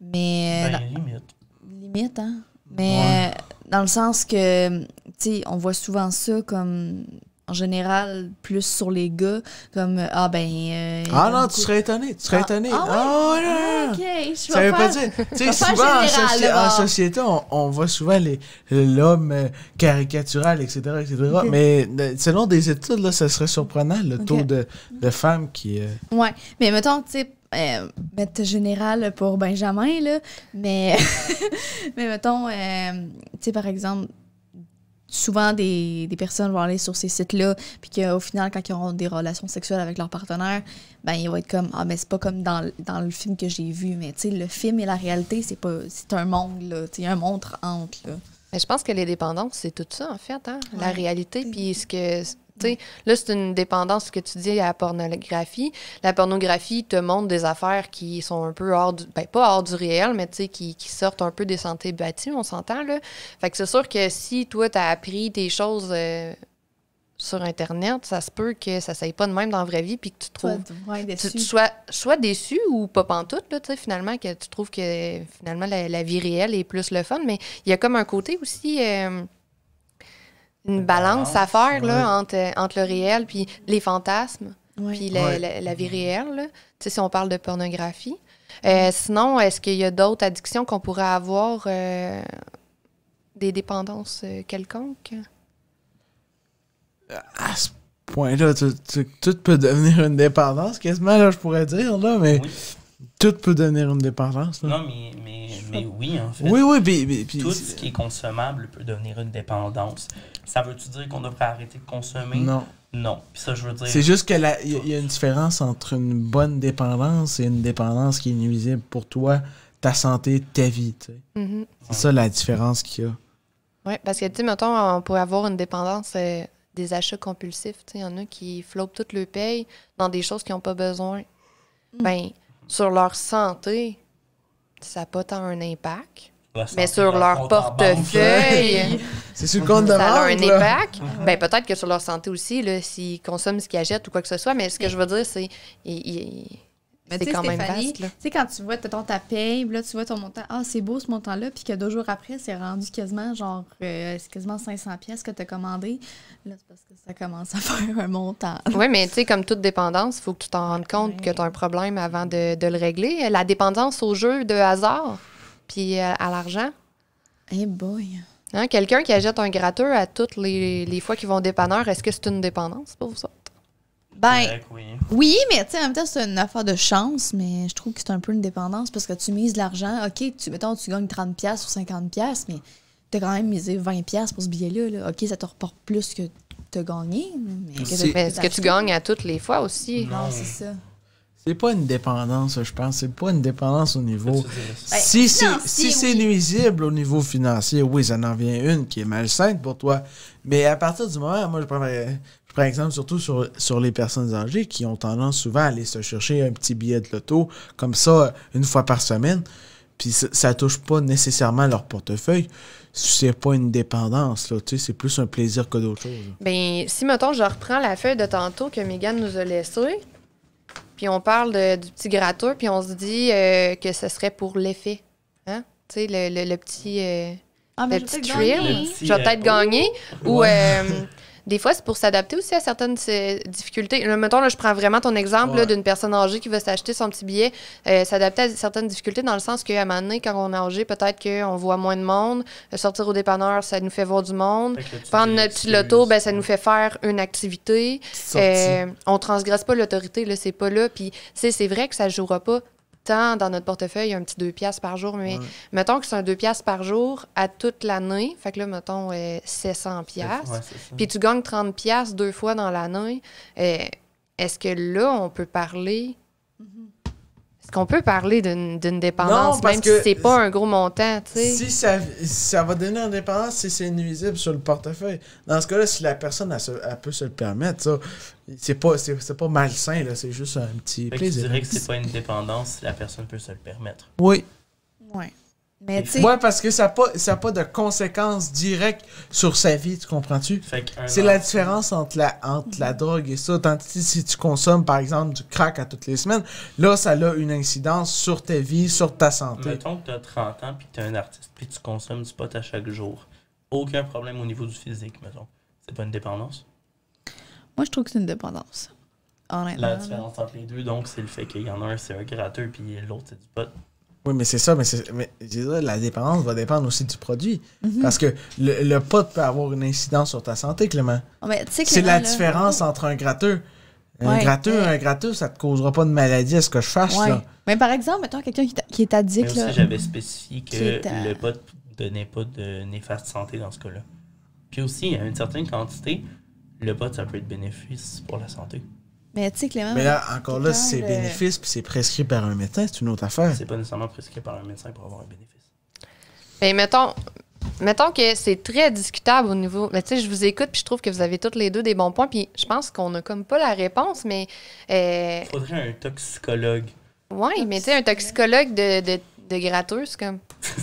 mais. Ben, limite. Limite, hein. Mais dans le sens que sais, on voit souvent ça comme en général plus sur les gars comme euh, ah ben euh, ah non tu serais étonné tu serais ah. étonné ah, oh, non, je ça veut pas dire tu sais souvent en, société on, voit souvent les l'homme euh, caricatural etc etc mais selon des études là ça serait surprenant le taux de, de femmes qui ouais mais mettons tu sais mettre général pour Benjamin là mais mais mettons tu sais par exemple souvent des, personnes vont aller sur ces sites-là, puis qu'au final, quand ils auront des relations sexuelles avec leur partenaire, ben ils vont être comme Ah, mais c'est pas comme dans, le film que j'ai vu, mais tu sais, le film et la réalité, c'est pas c'est un monde, là, tu un monde entre. Là. Mais je pense que les dépendances, c'est tout ça, en fait, hein? La réalité, puis ce que là, c'est une dépendance ce que tu dis à la pornographie. La pornographie te montre des affaires qui sont un peu hors du... Ben, pas hors du réel, mais qui, qui sortent un peu des santé bâties, on s'entend, là. Fait que c'est sûr que si, toi, t'as appris des choses... Euh, sur Internet, ça se peut que ça ne s'aille pas de même dans la vraie vie, puis que tu trouves. soit tu, sois, déçu ou pas pantoute, là, finalement, que tu trouves que finalement la, vie réelle est plus le fun. Mais il y a comme un côté aussi. Euh, une balance, à faire euh, entre, le réel puis les fantasmes, puis la, vie réelle. Si on parle de pornographie. Euh, sinon, est-ce qu'il y a d'autres addictions qu'on pourrait avoir euh, des dépendances quelconques? À ce point-là, tout, peut devenir une dépendance, quasiment, là, je pourrais dire, là, mais tout peut devenir une dépendance. Non, mais, oui, en fait. Oui, oui, Tout ce qui est consommable peut devenir une dépendance. Ça veut-tu dire qu'on devrait arrêter de consommer? Non. Non. Puis ça, je veux dire. C'est juste que il y, a une différence entre une bonne dépendance et une dépendance qui est nuisible pour toi, ta santé, ta vie. Mm-hmm. C'est ça la différence qu'il y a. Oui, parce que, tu sais, mettons, on pourrait avoir une dépendance euh, des achats compulsifs. Tu sais, il y en a qui flopent toute le paye dans des choses qu'ils n'ont pas besoin. Mm. Ben sur leur santé, ça n'a pas tant un impact. Mais sur leur, portefeuille, Ça a un impact. ben, peut-être que sur leur santé aussi, s'ils consomment ce qu'ils achètent ou quoi que ce soit. Mais ce que je veux dire, c'est c'est quand même vaste. Tu sais, quand tu vois ton, ta là, tu vois ton montant, ah, c'est beau ce montant-là, puis que deux jours après, c'est rendu quasiment genre, euh, c'est quasiment 500 pièces que tu as commandé. Là, c'est parce que ça commence à faire un montant. Oui, mais tu sais, comme toute dépendance, il faut que tu t'en rendes compte que tu as un problème avant de, le régler. La dépendance au jeu de hasard, puis euh, à, l'argent. Eh hey boy! Hein, Quelqu'un qui achète un gratteur à toutes les, les fois qu'ils vont dépanneur, est-ce que c'est une dépendance pour ça? Ben, oui. mais tu sais, en même temps, c'est une affaire de chance, mais je trouve que c'est un peu une dépendance parce que tu mises de l'argent. OK, tu, mettons, tu gagnes 30$ ou 50$, mais tu as quand même misé 20$ pour ce billet-là. OK, ça te reporte plus que tu as gagné. Mais que ce que tu gagnes à toutes les fois aussi. Non, c'est ça. C'est pas une dépendance, je pense. C'est pas une dépendance au niveau. Ben, si c'est nuisible au niveau financier, oui, ça en vient une qui est malsaine pour toi. Mais à partir du moment, moi, je, par exemple, surtout sur, sur les personnes âgées qui ont tendance souvent à aller se chercher un petit billet de loto, comme ça, une fois par semaine. Puis ça, touche pas nécessairement leur portefeuille. C'est pas une dépendance, là, c'est plus un plaisir que d'autres choses. Bien, si, mettons, je reprends la feuille de tantôt que Megan nous a laissée, puis on parle du petit gratteur, puis on se dit euh, que ce serait pour l'effet. Hein? Tu sais, le, petit... le, petit euh, ah, ben, Je vais peut-être euh, gagner. Oh, oh. Ou, Des fois, c'est pour s'adapter aussi à certaines euh, difficultés. mettons, là, je prends vraiment ton exemple d'une personne âgée qui veut s'acheter son petit billet, euh, s'adapter à certaines difficultés dans le sens qu'à un moment donné, quand on est âgé, peut-être qu'on voit moins de monde. Euh, sortir au dépanneur, ça nous fait voir du monde. Prendre notre petit loto, ben, ça nous fait faire une activité. on transgresse pas l'autorité, là, c'est pas là. Puis, c'est vrai que ça jouera pas dans notre portefeuille, un petit 2 piastres par jour, mais mettons que c'est un 2 par jour à toute l'année. Fait que là, mettons, euh, c'est 700 piastres. puis tu gagnes 30 piastres deux fois dans l'année. Euh, est-ce que là, on peut parler... Mm-hmm. Est-ce qu'on peut parler d'une dépendance, même que si c'est pas un gros montant, Si ça, va donner une dépendance, si c'est nuisible sur le portefeuille. Dans ce cas-là, si la personne, peut se le permettre, ça, c'est pas, c'est, pas malsain, là, c'est juste un petit fait plaisir. dirais que c'est pas une dépendance, la personne peut se le permettre. Oui. Oui. Mais tu ouais, parce que ça n'a pas, ça pas de conséquences directes sur sa vie, tu comprends-tu? C'est la différence entre la, entre la mhm. drogue et ça. si tu consommes, par exemple, du crack à toutes les semaines, là, ça a une incidence sur ta vie, sur ta santé. Mettons que tu as 30 ans, puis tu es un artiste, puis tu consommes du pot à chaque jour. Aucun problème au niveau du physique, mettons. C'est pas une dépendance? Moi, je trouve que c'est une dépendance. La différence entre les deux, donc, c'est le fait qu'il y en a un, c'est un gratteur, puis l'autre, c'est du pot. Oui, mais c'est ça, mais, mais la dépendance va dépendre aussi du produit. Mhm. Parce que le, le, pot peut avoir une incidence sur ta santé, Clément. Ah, ben, c'est la différence entre un gratteux. Un gratteux, un gratteux, ça te causera pas de maladie à ce que je fasse. Ouais. Mais par exemple, mettons quelqu'un qui, est addict. Mais j'avais spécifié que le pot donnait pas de néfaste santé dans ce cas-là. Puis aussi, il y a une certaine quantité le pot, ça peut être bénéfice pour la santé. Mais tu sais, Clément. Mais là, encore là, c'est euh, bénéfice, puis c'est prescrit par un médecin, c'est une autre affaire. C'est pas nécessairement prescrit par un médecin pour avoir un bénéfice. Ben, mettons, mettons que c'est très discutable au niveau. Mais tu sais, je vous écoute, puis je trouve que vous avez toutes les deux des bons points, puis je pense qu'on n'a comme pas la réponse, mais. Il euh, faudrait un toxicologue. Oui, mais tu sais, un toxicologue de, de, de gratteuse, comme.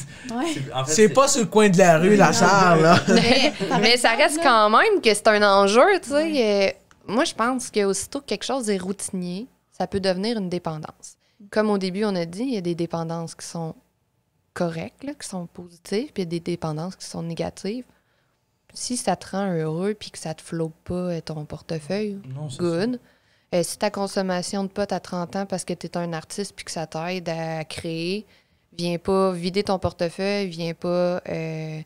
C'est pas sur le coin de la rue, la char, là. Mais, ça reste quand même que c'est un enjeu, tu sais. Euh, moi, je pense qu'aussitôt que quelque chose est routinier, ça peut devenir une dépendance. Comme au début, on a dit, il y a des dépendances qui sont correctes, qui sont positives, puis il y a des dépendances qui sont négatives. Si ça te rend heureux puis que ça te flotte pas euh, ton portefeuille, good. Euh, si ta consommation de potes à 30 ans parce que tu es un artiste puis que ça t'aide à créer, Viens pas vider ton portefeuille, viens pas. Euh,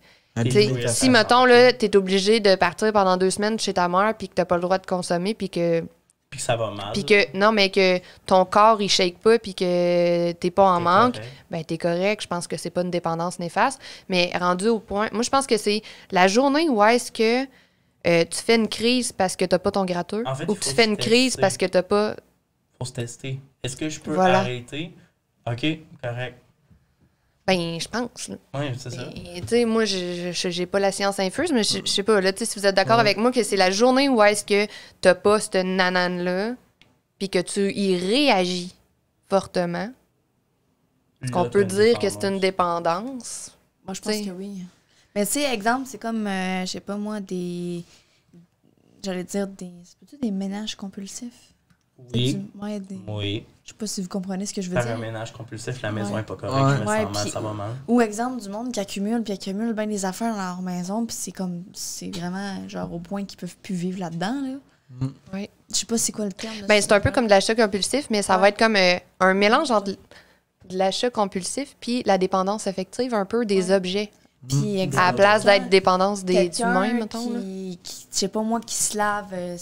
si, mettons, là, t'es obligé de partir pendant deux semaines chez ta mère, puis que t'as pas le droit de consommer, puis que. Puis ça va mal. Puis que, non, mais que ton corps, il shake pas, puis que t'es pas en manque, ben ben t'es correct. Je pense que c'est pas une dépendance néfaste. Mais rendu au point, moi, je pense que c'est la journée où est-ce que euh, tu fais une crise parce que t'as pas ton gratteur, ou tu fais une crise parce que t'as pas. Faut se tester. Est-ce que je peux arrêter? OK, correct ben, je pense. Oui, c'est ça. Tu sais, moi, je n'ai pas la science infuse, mais je sais pas. Là, si vous êtes d'accord avec moi que c'est la journée où est-ce que tu pas cette nanane-là, puis que tu y réagis fortement, est-ce qu'on peut dire que c'est une dépendance? Moi, je pense que oui. Mais tu sais, exemple, c'est comme, euh, je sais pas moi, des. J'allais dire des. C'est des ménages compulsifs? Oui. Je sais pas si vous comprenez ce que je veux dire. faire un ménage compulsif, la maison pas correcte, mal, Ou exemple du monde qui accumule, puis accumule bien des affaires dans leur maison, puis c'est comme, c'est vraiment genre au point qu'ils peuvent plus vivre là-dedans, là. ne mm. Je sais pas c'est quoi le terme. Ben, c'est un peu comme de l'achat compulsif, mais ça va être comme euh, un mélange entre de l'achat compulsif puis la dépendance affective un peu des objets. Puis, mm. à la place d'être dépendance des, du mettons. je sais pas moi, qui se lave euh,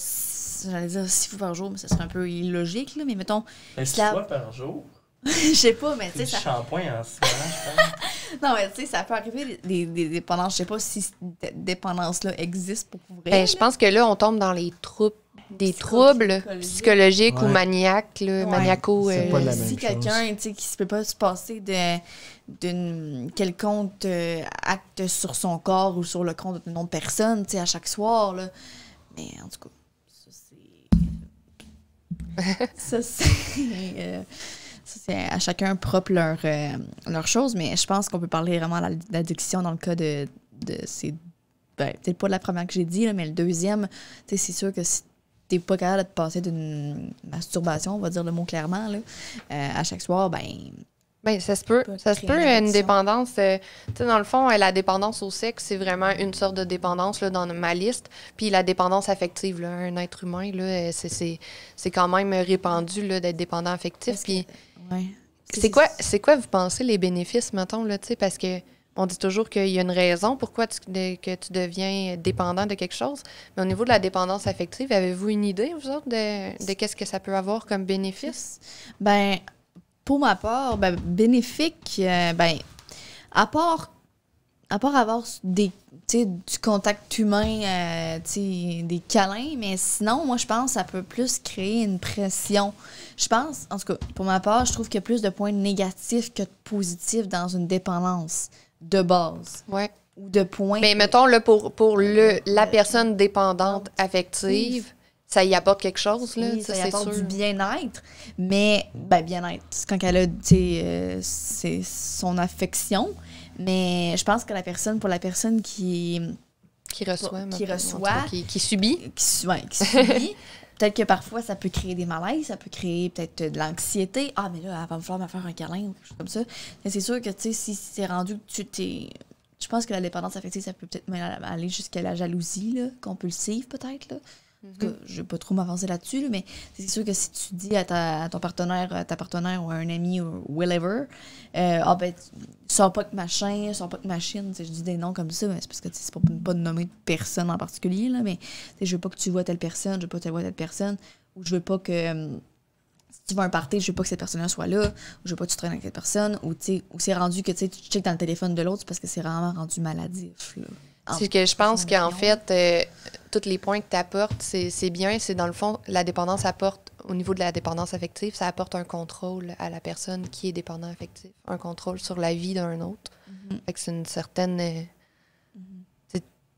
j'allais dire six fois par jour, mais ça serait un peu illogique, là, mais mettons. Mais ben, six fois par jour? Je sais pas, mais tu sais. ça... shampoing en six je pense. non, mais tu sais, ça peut arriver des, dépendances. Je sais pas si cette dépendance-là existe pour vrai. Ben, je pense que là, on tombe dans les troubles des troubles psychologiques ou maniaques, maniaco. Euh, pas la même quelqu'un qui ne peut pas se passer d'un quelconque euh, acte sur son corps ou sur le compte d'une autre personne à chaque soir, là. mais en tout cas. Euh, ça, c'est. à chacun propre euh, leur, chose, mais je pense qu'on peut parler vraiment d'addiction dans le cas de, de ces. Ben, peut-être pas la première que j'ai dit, mais le deuxième, c'est sûr que si t'es pas capable de passer d'une masturbation, on va dire le mot clairement, là, euh, à chaque soir, ben Bien, ça se peut. Ça se peut, une dépendance. Euh, tu sais, dans le fond, euh, la dépendance au sexe, c'est vraiment une sorte de dépendance là, dans ma liste. Puis la dépendance affective, un être humain, euh, c'est, c'est, quand même répandu d'être dépendant affectif. Puis, c'est, quoi, c'est quoi, vous pensez, les bénéfices, mettons, là, tu sais, parce que on dit toujours qu'il y a une raison pourquoi tu, que tu deviens dépendant de quelque chose. Mais au niveau de la dépendance affective, avez-vous une idée, vous autres, de, qu'est-ce que ça peut avoir comme bénéfice? Ben, pour ma part, ben, bénéfique, euh, ben, à part, à part avoir des, du contact humain, euh, des câlins, mais sinon, moi, je pense que ça peut plus créer une pression. Je pense, en tout cas, pour ma part, je trouve qu'il y a plus de points négatifs que de positifs dans une dépendance de base. Ouais. Ou de points. Mais mettons, là, pour, pour le, la personne dépendante affective, ça y apporte quelque chose, là. ça, y apporte du bien-être. Mais, ben, bien-être, quand elle a euh, c'est son affection. Mais je pense que la personne, pour la personne qui. Qui reçoit, qui, qui, subit. Qui, qui subit. peut-être que parfois, ça peut créer des malaises, ça peut créer peut-être de l'anxiété. Ah, mais là, elle va me falloir me faire un câlin ou quelque chose comme ça. Mais c'est sûr que, tu sais, si c'est rendu tu t'es je pense que la dépendance affective, ça peut peut-être aller jusqu'à la jalousie, compulsive, peut être peut-être. Mhm. je ne vais pas trop m'avancer là-dessus, mais c'est sûr que si tu dis à, ton partenaire, à ta partenaire ou à un ami ou whatever, euh, ah ben, sors pas que machin, sors pas que machine, je dis des noms comme ça, mais c'est parce que c'est pas, pas nommer de personne en particulier, là, mais je veux pas que tu vois telle personne, je ne veux pas que tu vois telle personne, ou je veux pas que. Euh, si tu vas un party, je veux pas que cette personne-là soit là, ou je veux pas que tu traînes avec cette personne, ou, c'est rendu que tu checkes dans le téléphone de l'autre parce que c'est vraiment rendu maladif. Là. C'est que je pense qu'en fait, toutes euh, tous les points que tu apportes, c'est bien. C'est dans le fond, la dépendance apporte, au niveau de la dépendance affective, ça apporte un contrôle à la personne qui est dépendant affective, un contrôle sur la vie d'un autre. Mm-hmm. Fait que c'est une certaine. Euh, mm-hmm.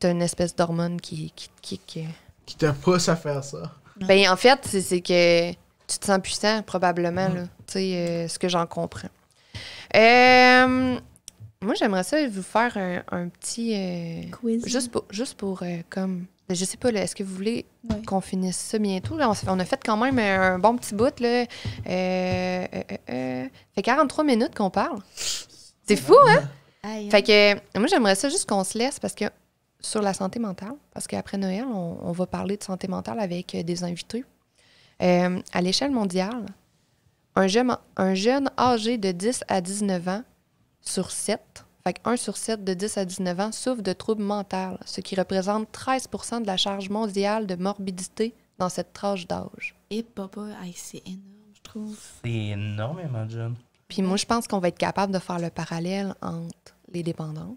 C'est une espèce d'hormone qui qui, qui, euh, te pousse à faire ça. Ben, en fait, c'est que tu te sens puissant, probablement, mm-hmm. là. Tu sais, ce que j'en comprends. Euh, moi, j'aimerais ça vous faire un, petit. Euh, Quiz. Juste pour, juste pour euh, comme. Je sais pas, est-ce que vous voulez qu'on finisse ça bientôt? on, a fait quand même un bon petit bout. Là. Euh, euh fait 43 minutes qu'on parle. C'est fou, hein? Fait que moi, j'aimerais ça juste qu'on se laisse parce que sur la santé mentale, parce qu'après Noël, on, va parler de santé mentale avec des invités. à l'échelle mondiale, un jeune, un jeune âgé de 10 à 19 ans sur 7, fait 1 sur 7 de 10 à 19 ans souffre de troubles mentaux, ce qui représente 13 de la charge mondiale de morbidité dans cette tranche d'âge. Et papa, c'est énorme, je trouve. C'est énormément jeune. Puis moi, je pense qu'on va être capable de faire le parallèle entre les dépendances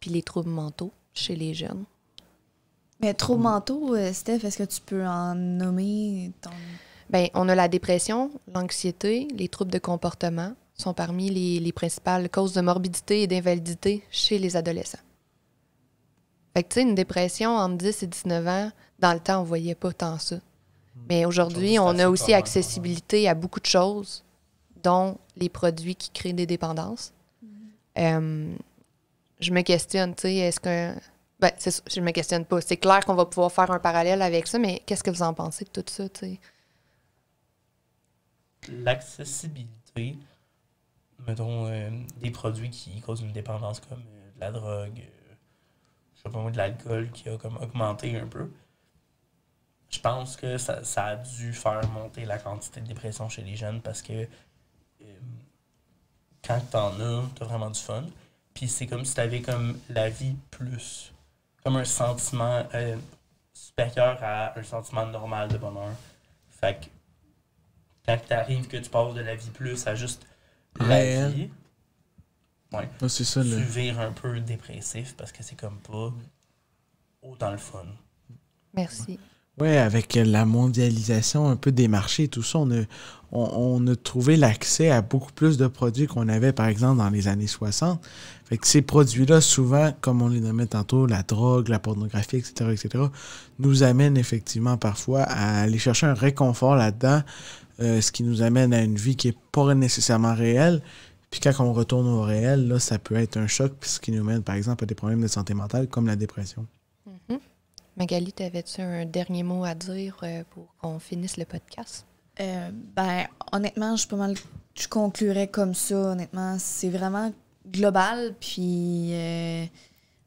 puis les troubles mentaux chez les jeunes. Mais troubles mentaux, euh, Steph, est-ce que tu peux en nommer ton... Bien, on a la dépression, l'anxiété, les troubles de comportement, sont parmi les, les principales causes de morbidité et d'invalidité chez les adolescents. Fait que, tu sais, une dépression entre 10 et 19 ans, dans le temps, on voyait pas tant ça. Mais aujourd'hui, on a aussi accessibilité à beaucoup de choses, dont les produits qui créent des dépendances. Mm-hmm. Euh, je me questionne, tu sais, est-ce que. Ben, c'est, je me questionne pas. C'est clair qu'on va pouvoir faire un parallèle avec ça, mais qu'est-ce que vous en pensez de tout ça, tu sais? L'accessibilité, mettons, euh, des produits qui causent une dépendance comme euh, de la drogue, euh, je sais pas moi, de l'alcool qui a comme augmenté un peu. Je pense que ça, a dû faire monter la quantité de dépression chez les jeunes parce que quand t'en as, t'as vraiment du fun. Puis c'est comme si t'avais comme la vie plus, comme un sentiment supérieur à un sentiment normal de bonheur. Fait que quand t'arrives que tu passes de la vie plus à juste la Ouais. Ah, c'est ça, tu le... vires un peu dépressif parce que c'est comme pas autant le fun. Merci. Ouais, avec la mondialisation un peu des marchés et tout ça, on a, on, a trouvé l'accès à beaucoup plus de produits qu'on avait, par exemple, dans les années 60. ces produits-là, souvent, comme on les nommait tantôt, la drogue, la pornographie, etc., etc., nous amènent effectivement parfois à aller chercher un réconfort là-dedans euh, ce qui nous amène à une vie qui n'est pas nécessairement réelle. Puis quand on retourne au réel, là, ça peut être un choc, puis ce qui nous mène, par exemple, à des problèmes de santé mentale comme la dépression. Mm-hmm. Magali, t'avais-tu un dernier mot à dire euh, pour qu'on finisse le podcast? Euh, ben, honnêtement, je peux conclurais comme ça, honnêtement. C'est vraiment global, puis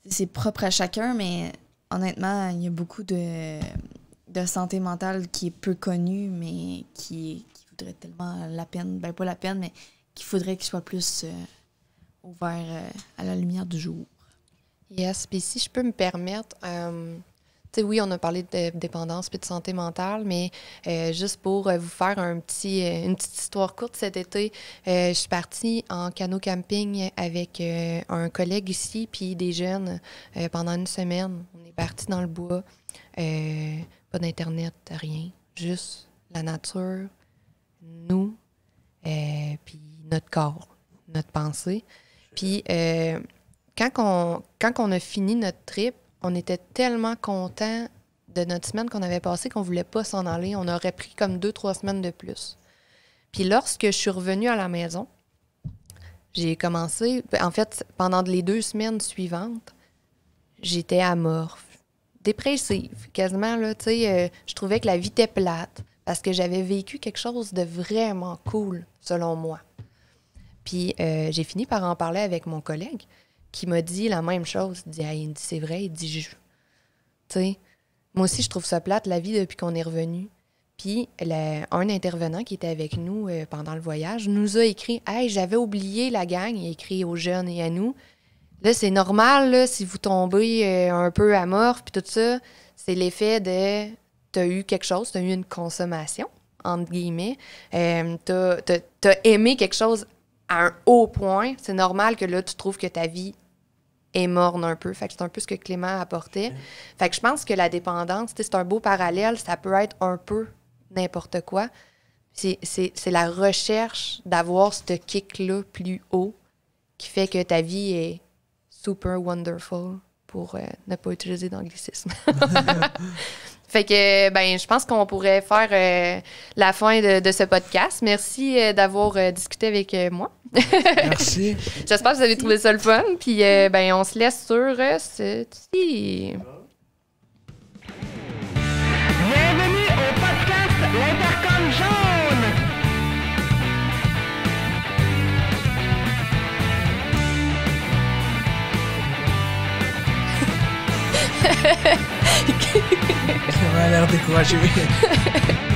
c'est propre à chacun, mais honnêtement, il y a beaucoup de de santé mentale qui est peu connue mais qui, qui voudrait tellement la peine, ben pas la peine, mais qu'il faudrait qu'il soit plus euh, ouvert euh, à la lumière du jour. Yes, puis si je peux me permettre, euh, tu sais, oui, on a parlé de dépendance puis de santé mentale, mais juste pour vous faire un petit, une petite histoire courte cet été, je suis partie en canot camping avec un collègue ici puis des jeunes pendant une semaine. On est parti dans le bois. Pas d'Internet, rien. Juste la nature, nous, euh, puis notre corps, notre pensée. Puis euh, quand, on, a fini notre trip, on était tellement content de notre semaine qu'on avait passée qu'on voulait pas s'en aller. On aurait pris comme deux, trois semaines de plus. Puis lorsque je suis revenue à la maison, j'ai commencé, ben, en fait, pendant les deux semaines suivantes, j'étais amorphe dépressive, quasiment. Là, sais, euh, je trouvais que la vie était plate parce que j'avais vécu quelque chose de vraiment cool, selon moi. Puis euh, j'ai fini par en parler avec mon collègue qui m'a dit la même chose. Il dit, c'est vrai, il dit, je... sais, moi aussi, je trouve ça plate, la vie, depuis qu'on est revenu. Puis un intervenant qui était avec nous euh, pendant le voyage nous a écrit Hey, j'avais oublié la gang, il a écrit aux jeunes et à nous. Là, c'est normal, si vous tombez euh, un peu à mort, puis tout ça, c'est l'effet de t'as eu quelque chose, t'as eu une consommation, entre guillemets, euh, t'as aimé quelque chose à un haut point, c'est normal que là, tu trouves que ta vie est morne un peu. Fait que c'est un peu ce que Clément apportait. Fait que je pense que la dépendance, c'est un beau parallèle, ça peut être un peu n'importe quoi. C'est la recherche d'avoir ce kick-là plus haut qui fait que ta vie est super wonderful pour euh, ne pas utiliser d'anglicisme. fait que, ben, je pense qu'on pourrait faire euh, la fin de, ce podcast. Merci euh, d'avoir discuté avec moi. Merci. J'espère que vous avez trouvé ça le fun. Puis, ben, on se laisse sur petit... Caralho, ela tem que continuar